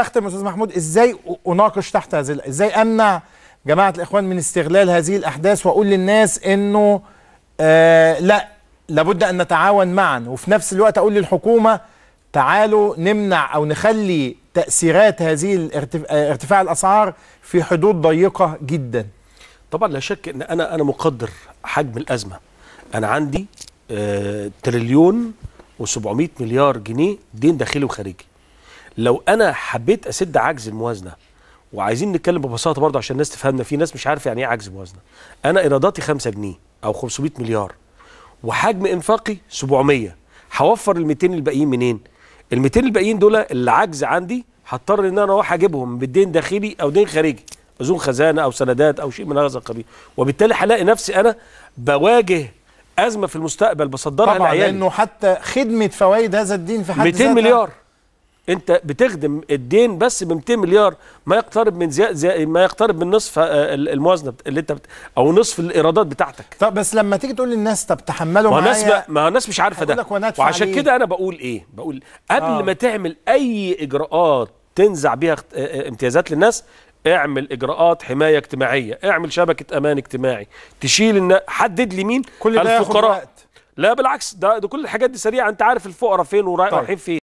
اختم استاذ محمود ازاي اناقش تحت هذه ازاي امنع جماعه الاخوان من استغلال هذه الاحداث واقول للناس انه آه لا لابد ان نتعاون معا وفي نفس الوقت اقول للحكومه تعالوا نمنع او نخلي تاثيرات هذه آه، ارتفاع الاسعار في حدود ضيقه جدا طبعا لا شك ان انا انا مقدر حجم الازمه انا عندي آه تريليون و700 مليار جنيه دين داخلي وخارجي لو انا حبيت اسد عجز الموازنه وعايزين نتكلم ببساطه برضه عشان الناس تفهمنا في ناس مش عارفه يعني ايه عجز موازنه انا ايراداتي 5 جنيه او 500 مليار وحجم انفاقي 700 هوفر ال 200 الباقيين منين ال 200 الباقيين دول اللي عجز عندي هضطر ان انا اروح اجيبهم بالدين داخلي او دين خارجي اذون خزانه او سندات او شيء من هذا القبيل وبالتالي هلاقي نفسي انا بواجه ازمه في المستقبل بصدرها طبعا لانه حتى خدمه فوائد هذا الدين في حد 200 مليار انت بتخدم الدين بس ب 200 مليار ما يقترب من زياد زي ما يقترب من نصف آه، الموازنه اللي انت بت... او نصف الايرادات بتاعتك طب بس لما تيجي تقول للناس طب تحملوا معايا ما الناس ما الناس مش عارفه ده وعشان كده انا بقول ايه بقول قبل آه. ما تعمل اي اجراءات تنزع بيها آه، آه، امتيازات للناس اعمل اجراءات حمايه اجتماعيه اعمل شبكه امان اجتماعي تشيل النا... حدد لي مين كل الفقراء لا بالعكس ده, ده كل الحاجات دي سريعه انت عارف الفقراء فين ورايحين طيب. فين